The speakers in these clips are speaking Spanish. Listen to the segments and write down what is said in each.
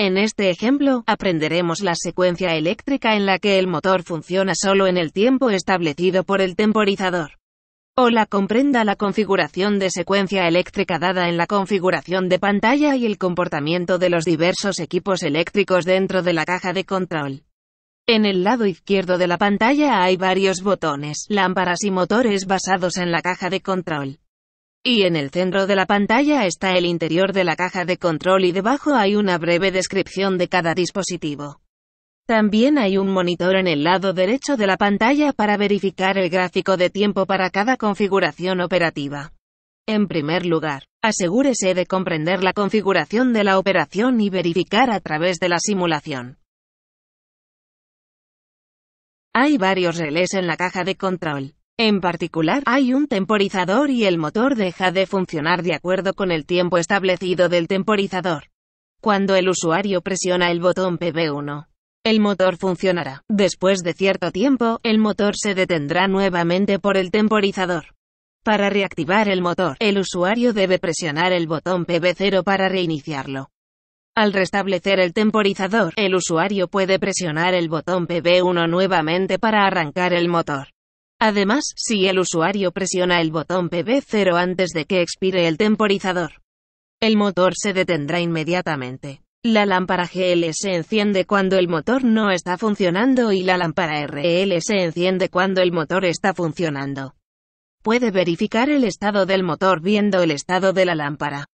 En este ejemplo, aprenderemos la secuencia eléctrica en la que el motor funciona solo en el tiempo establecido por el temporizador. O la comprenda la configuración de secuencia eléctrica dada en la configuración de pantalla y el comportamiento de los diversos equipos eléctricos dentro de la caja de control. En el lado izquierdo de la pantalla hay varios botones, lámparas y motores basados en la caja de control. Y en el centro de la pantalla está el interior de la caja de control y debajo hay una breve descripción de cada dispositivo. También hay un monitor en el lado derecho de la pantalla para verificar el gráfico de tiempo para cada configuración operativa. En primer lugar, asegúrese de comprender la configuración de la operación y verificar a través de la simulación. Hay varios relés en la caja de control. En particular, hay un temporizador y el motor deja de funcionar de acuerdo con el tiempo establecido del temporizador. Cuando el usuario presiona el botón PB1, el motor funcionará. Después de cierto tiempo, el motor se detendrá nuevamente por el temporizador. Para reactivar el motor, el usuario debe presionar el botón PB0 para reiniciarlo. Al restablecer el temporizador, el usuario puede presionar el botón PB1 nuevamente para arrancar el motor. Además, si el usuario presiona el botón PB0 antes de que expire el temporizador, el motor se detendrá inmediatamente. La lámpara GL se enciende cuando el motor no está funcionando y la lámpara RL se enciende cuando el motor está funcionando. Puede verificar el estado del motor viendo el estado de la lámpara.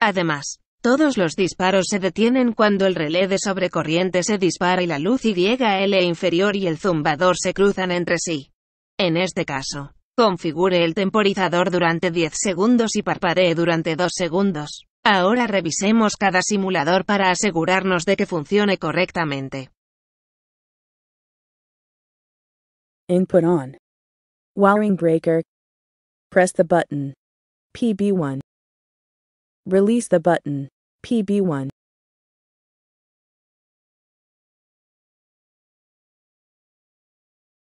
Además, todos los disparos se detienen cuando el relé de sobrecorriente se dispara y la luz y diega L inferior y el zumbador se cruzan entre sí. En este caso, configure el temporizador durante 10 segundos y parpadee durante 2 segundos. Ahora revisemos cada simulador para asegurarnos de que funcione correctamente. Input on. Wiring breaker. Press the button. PB1. Release the button. PB1.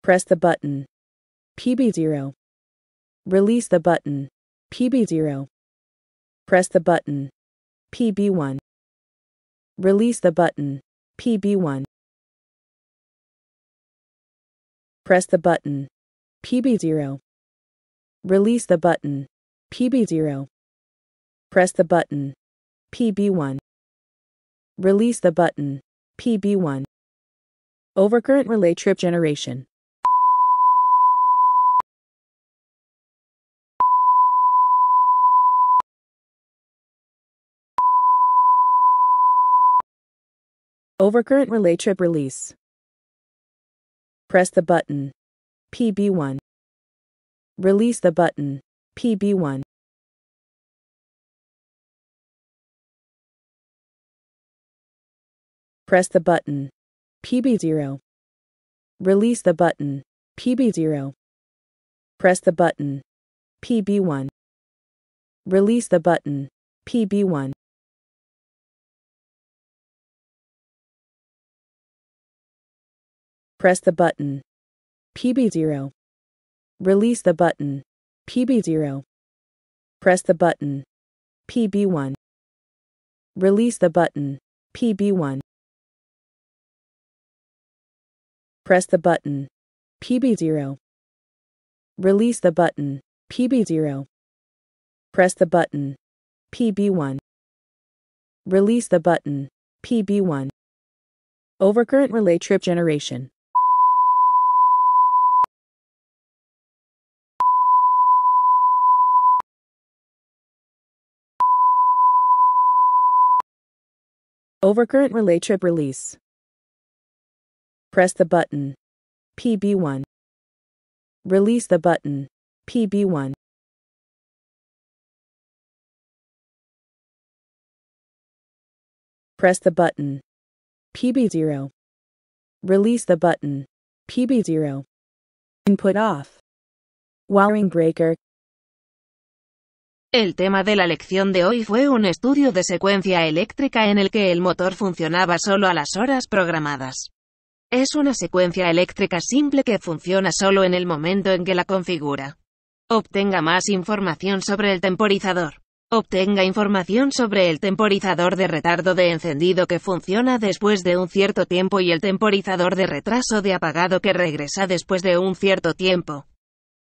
Press the button. PB0. Release the button, PB0. Press the button, PB1. Release the button, PB1. Press the button, PB0. Release the button, PB0. Press the button, PB1. Release the button, PB1. Overcurrent relay trip generation. Overcurrent relay trip release. Press the button. PB1. Release the button. PB1. Press the button. PB0. Release the button. PB0. Press the button. PB1. Release the button. PB1. Press the button. PB0. Release the button. PB0. Press the button. PB1. Release the button. PB1. Press the button. PB0. Release the button. PB0. Press the button. PB1. Release the button. PB1. Overcurrent relay trip generation. Overcurrent relay trip release. Press the button. PB1. Release the button. PB1. Press the button. PB0. Release the button. PB0. Input off. Wiring breaker El tema de la lección de hoy fue un estudio de secuencia eléctrica en el que el motor funcionaba solo a las horas programadas. Es una secuencia eléctrica simple que funciona solo en el momento en que la configura. Obtenga más información sobre el temporizador. Obtenga información sobre el temporizador de retardo de encendido que funciona después de un cierto tiempo y el temporizador de retraso de apagado que regresa después de un cierto tiempo.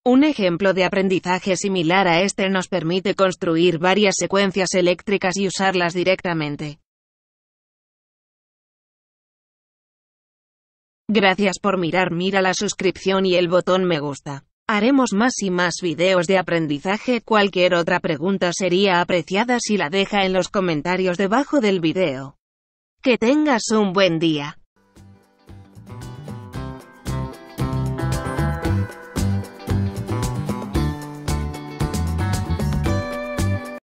Un ejemplo de aprendizaje similar a este nos permite construir varias secuencias eléctricas y usarlas directamente. Gracias por mirar, mira la suscripción y el botón me gusta. Haremos más y más videos de aprendizaje, cualquier otra pregunta sería apreciada si la deja en los comentarios debajo del video. Que tengas un buen día.